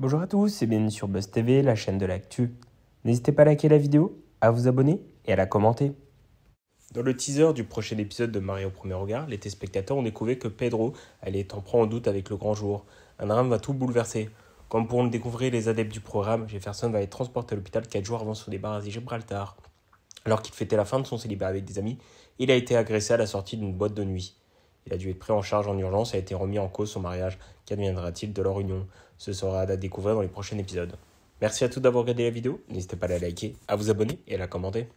Bonjour à tous et bienvenue sur Buzz TV, la chaîne de l'actu. N'hésitez pas à liker la vidéo, à vous abonner et à la commenter. Dans le teaser du prochain épisode de Marie au premier regard, les téléspectateurs ont découvert que Pedro allait en proie en doute avec le grand jour. Un drame va tout bouleverser. Comme pourront le découvrir les adeptes du programme, Jefferson va être transporté à l'hôpital 4 jours avant son départ à Gibraltar. Alors qu'il fêtait la fin de son célibat avec des amis, il a été agressé à la sortie d'une boîte de nuit. Il a dû être pris en charge en urgence et a été remis en cause son mariage. Qu'adviendra-t-il de leur union Ce sera à découvrir dans les prochains épisodes. Merci à tous d'avoir regardé la vidéo. N'hésitez pas à la liker, à vous abonner et à la commenter.